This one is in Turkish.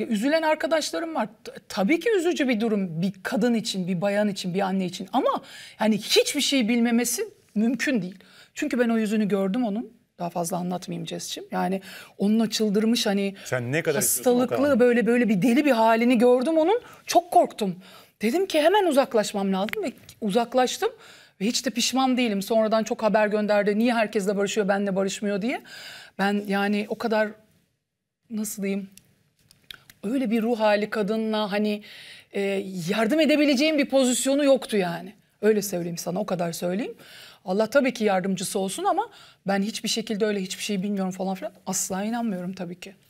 Ya üzülen arkadaşlarım var. T tabii ki üzücü bir durum bir kadın için, bir bayan için, bir anne için ama yani hiçbir şey bilmemesi mümkün değil. Çünkü ben o yüzünü gördüm onun. Daha fazla anlatmayayım Ces'ciğim. Yani onun açıldırmış hani Sen ne kadar hastalıklı böyle böyle bir deli bir halini gördüm onun. Çok korktum. Dedim ki hemen uzaklaşmam lazım ve uzaklaştım. Ve hiç de pişman değilim. Sonradan çok haber gönderdi. Niye herkesle barışıyor, benle barışmıyor diye. Ben yani o kadar nasıl diyeyim öyle bir ruh hali kadınla hani e, yardım edebileceğim bir pozisyonu yoktu yani. Öyle söyleyeyim sana o kadar söyleyeyim. Allah tabii ki yardımcısı olsun ama ben hiçbir şekilde öyle hiçbir şey bilmiyorum falan filan asla inanmıyorum tabii ki.